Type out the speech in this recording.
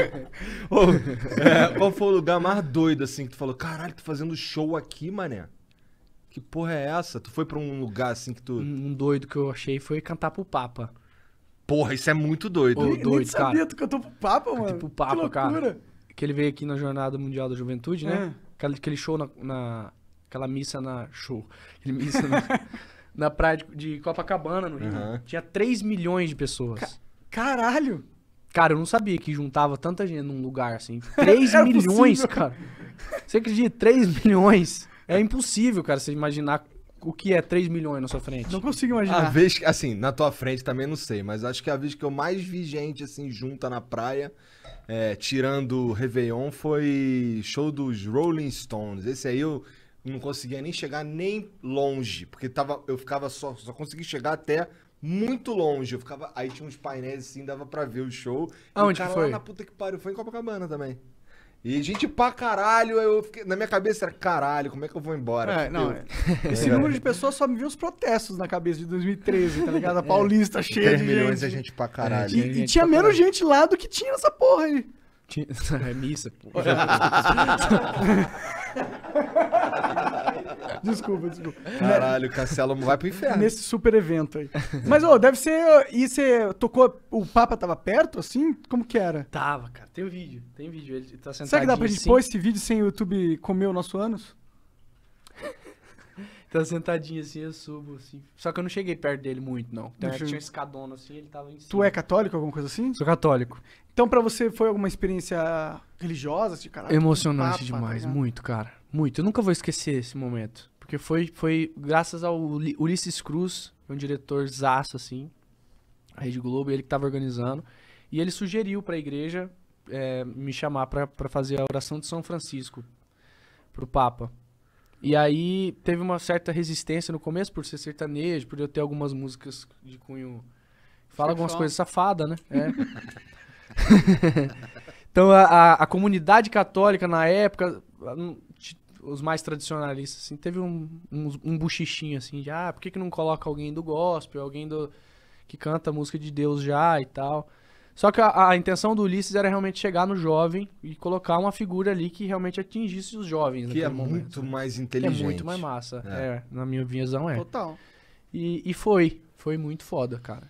é, qual foi o lugar mais doido, assim, que tu falou, caralho, tô fazendo show aqui, mané? Que porra é essa? Tu foi pra um lugar assim que tu. Um doido que eu achei foi cantar pro Papa. Porra, isso é muito doido. Ô, doido, nem sabia, tu cantou pro Papa, mano? Cantei pro Papa, que loucura. cara. Que ele veio aqui na Jornada Mundial da Juventude, né? É. aquele show na, na, Aquela missa na. Show. Aquele missa na, na praia de, de Copacabana, no Rio. Uhum. Tinha 3 milhões de pessoas. Ca... Caralho! Cara, eu não sabia que juntava tanta gente num lugar assim. 3 milhões, possível. cara. Você acredita? 3 milhões. É impossível, cara, você imaginar o que é 3 milhões na sua frente. Não consigo imaginar. A vez, assim, na tua frente também não sei, mas acho que a vez que eu mais vi gente, assim, junta na praia, é, tirando Réveillon, foi show dos Rolling Stones. Esse aí eu não conseguia nem chegar nem longe, porque tava, eu ficava só, só consegui chegar até muito longe. Eu ficava. Aí tinha uns painéis assim, dava pra ver o show. Aonde e o cara foi? lá na puta que pariu, foi em Copacabana também. E gente pra caralho, eu fiquei, na minha cabeça era caralho, como é que eu vou embora? É, não, é. Esse é. número de pessoas só me viu os protestos na cabeça de 2013, tá ligado? A é. Paulista é. cheia 3 de milhões gente. de é gente pra caralho. e, e tinha menos caralho. gente lá do que tinha nessa porra aí. Tinha... É missa, pô. desculpa, desculpa. Caralho, Castelo vai pro inferno. Nesse super evento aí. Mas, ô, deve ser. E você tocou. O Papa tava perto, assim? Como que era? Tava, cara. Tem um vídeo. Tem um vídeo. Ele tá sentado. Será que dá pra gente assim. pôr esse vídeo sem o YouTube comer o nosso ânus? tá sentadinho assim, eu subo, assim. Só que eu não cheguei perto dele muito, não. Então, tinha um escadona, assim, ele tava em cima. Tu é católico, alguma coisa assim? Sou católico. Então, pra você, foi alguma experiência religiosa? Assim, cara Emocionante papa, tá demais, tá muito, cara. Muito. Eu nunca vou esquecer esse momento. Porque foi, foi graças ao Ulisses Cruz, um diretor zaço, assim, a Rede Globo, ele que tava organizando. E ele sugeriu pra igreja é, me chamar pra, pra fazer a oração de São Francisco pro Papa. E aí teve uma certa resistência no começo por ser sertanejo, por eu ter algumas músicas de cunho. Fala algumas coisas safada, né? É. então a, a, a, comunidade católica na época, os mais tradicionalistas, assim, teve um, um, um buchichinho assim de ah, por que, que não coloca alguém do gospel, alguém do que canta música de Deus já e tal. Só que a, a, intenção do Ulisses era realmente chegar no jovem e colocar uma figura ali que realmente atingisse os jovens. Que é momento. muito mais inteligente. É muito mais massa. É. é na minha visão é. Total. E, e foi. Foi muito foda, cara.